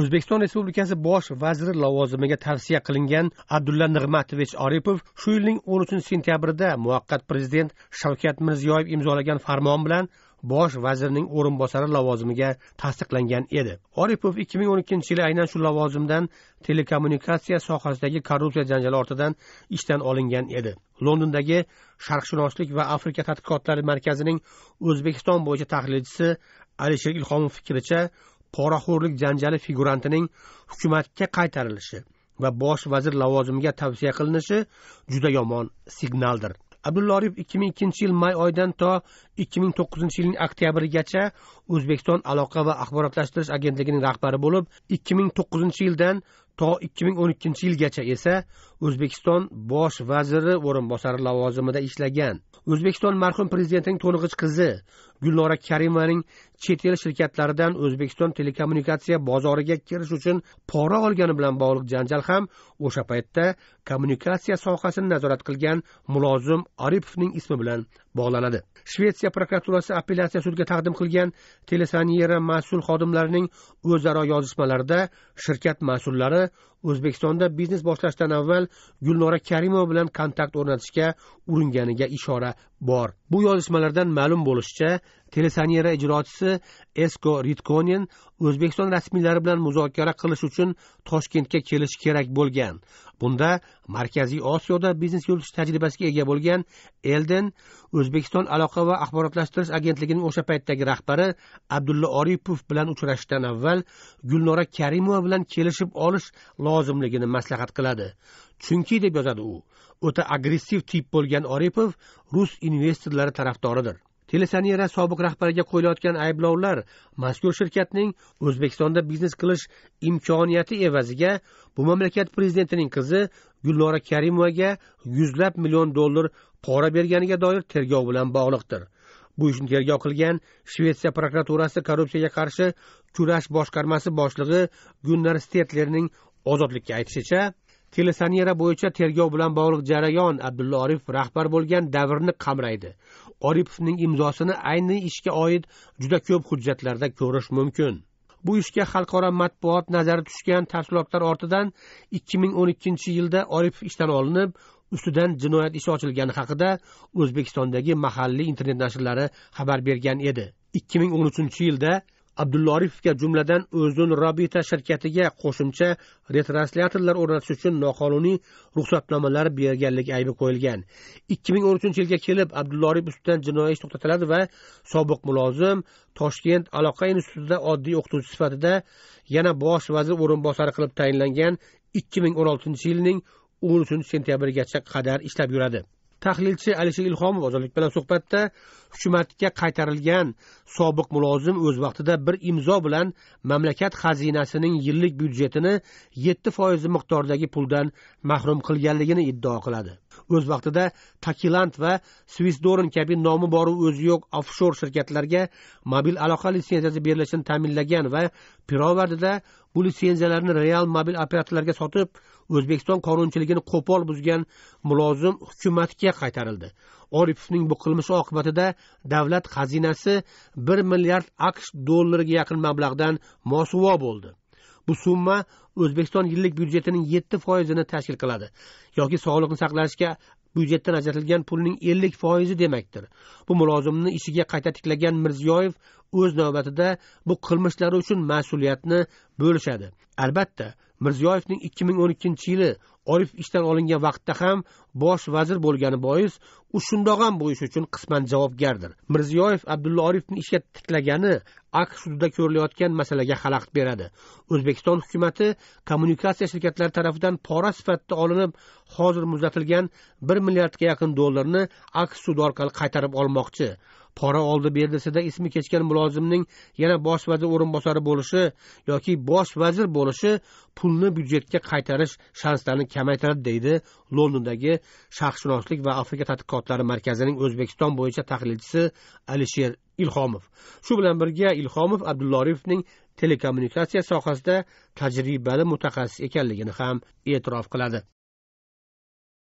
o'zbekiston respublikasi bosh vaziri lavozimiga tavsiya qilingan abdulla nig'matovich oripov shu yilning o'n uchinchi sentyabrida muvaqqat prezident shavkat mirziyoyev imzolagan farmon bilan bosh vazirning o'rinbosari lavozimiga tasdiqlangan edi oripov ikki ming o'n ikkinchi yili aynan shu lavozimdan telekommunikatsiya sohasidagi korrupsiya janjali ortidan ishdan olingan edi londondagi sharqshunoslik va afrika tadqiqotlari markazining o'zbekiston bo'yicha tahlilchisi alisher ilhomov fikricha poraxo'rlik janjali figurantining hukumatga qaytarilishi va bosh vazir lavozimiga tavsiya qilinishi juda yomon signaldir abdulloriyev ikki ming ikkinchi yil may oyidan to ikki ming to'qqizinchi yilning oktyabrigacha o'zbekiston aloqa va axborotlashtirish agentligining rahbari bo'lib ikki ming to'qqizinchi yildan to ikki ming o'n ikkinchi yilgacha esa o'zbekiston bosh vaziri o'rinbosari lavozimida ishlagan o'zbekiston marhum prezidentining to'ng'ich qizi gulnora karimovaning chet el shirkatlaridan o'zbekiston telekommunikatsiya bozoriga kirish uchun pora olgani bilan bog'liq janjal ham o'sha paytda kommunikatsiya sohasini nazorat qilgan mulozim aripovning ismi bilan bog'lanadi shvetsiya prokuraturasi apellyatsiya sudiga taqdim qilgan telesanyera mas'ul xodimlarining o'zaro yozishmalarida shirkat mas'ullari o'zbekistonda biznes boshlashdan avval gulnora karimova bilan kontakt o'rnatishga uringaniga ishora bor bu yozishmalardan ma'lum bo'lishicha telesaniyera ijrochisi esko ritkonin o'zbekiston rasmiylari bilan muzokara qilish uchun toshkentga kelishi kerak bo'lgan bunda markaziy osiyoda biznes yuritish tajribasiga ega bo'lgan elden o'zbekiston aloqa va axborotlashtirish agentligining o'sha paytdagi rahbari abdulla oripov bilan uchrashishdan avval gulnora karimova bilan kelishib olish lozimligini maslahat qiladi chunki deb yozadi u o'ta agressiv tip bo'lgan oripov rus investorlari tarafdoridir telesanera sobiq rahbariga qo'yilayotgan ayblovlar mazkur shirkatning o'zbekistonda biznes qilish imkoniyati evaziga bu mamlakat prezidentining qizi gulnora karimovaga yuzlab million dollar pora berganiga doir tergov bilan bog'liqdir bu ishni tergov qilgan shvetsiya prokuraturasi korrupsiyaga qarshi kurash boshqarmasi boshlig'i gunnar stetlerning ozodlikka aytishicha telesanera bo'yicha tergov bilan bog'liq jarayon abdulla oripov rahbar bo'lgan davrni qamraydi oripovning imzosini ayni ishga oid juda ko'p hujjatlarda ko'rish mumkin bu ishga xalqaro matbuot nazari tushgan tafsilotlar ortidan ikki ming o'n ikkinchi yilda oripov ishdan olinib ustidan jinoyat ishi ochilgani haqida o'zbekistondagi mahalliy internet nashrlari xabar bergan edi ikki ming o'n uchinchi yilda abdullorifga jumladan o'zun robita shirkatiga qo'shimcha retranslyatorlar o'rnatish uchun noqonuniy ruxsatnomalar berganlik aybi qo'yilgan ikki ming o'n uchinchi yilga kelib abdullorif ustidan jinoiy ish to'xtatiladi va sobiq mulozim toshkent aloqa institutida oddiy o'qituvchi sifatida yana bosh vazir o'rinbosari qilib tayinlangan ikki ming o'n oltinchi yilning o'n uchinchi sentyabrigacha qadar ishlab yuradi tahlilchi alisher ilhomov ozodlik bilan suhbatda hukumatga qaytarilgan sobiq mulozim o'z vaqtida bir imzo bilan mamlakat xazinasining yillik byudjetini yetti foizi miqdoridagi puldan mahrum qilganligini iddao qiladi o'z vaqtida takiland va swissdorin kabi nomi boru o'zi yo'q ofshor shirkatlarga mobil aloqa litsenziyasi berilishini ta'minlagan va pirovardida bu litsenziyalarni real mobil operatorlarga sotib o'zbekiston qonunchiligini qo'pol buzgan mulozim hukumatga qaytarildi oripovning bu qilmishi oqibatida davlat xazinasi bir milliard aqsh dollariga yaqin mablag'dan mosuvo bo'ldi bu summa o'zbekiston yillik byudjetining yetti foizini tashkil qiladi yoki sog'liqni saqlashga byudjetdan ajratilgan pulning ellik foizi demakdir bu mulozimni ishiga qayta tiklagan mirziyoyev o'z navbatida bu qilmishlari uchun mas'uliyatni bo'lishadi albatta mirziyoyevning ikki ming o'n ikkinchi yili orif ishdan olingan vaqtda ham bosh vazir bo'lgani bois u shundoq ham bo'lishi uchun qisman javobgardir mirziyoyev abdulla orifni ishga tiklagani aqsh sudida ko'rilayotgan masalaga xalaqit beradi o'zbekiston hukumati kommunikatsiya shirkatlari tarafidan pora sifatida olinib hozir muzlatilgan bir milliardga yaqin dollarni aqsh sudi orqali qaytarib olmoqchi pora oldi berdisida ismi kechgan mulozimning yana bosh vazir o'rinbosari bo'lishi yoki bosh vazir bo'lishi pulni byudjetga qaytarish shanslarini kamaytiradi deydi londondagi sharqshunoslik va afrika tadqiqotlari markazining o'zbekiston bo'yicha tahlilchisi alisher ilhomov shu bilan birga ilhomov abdulloripovning telekommunikatsiya sohasida tajribali mutaxassis ekanligini ham e'tirof qiladi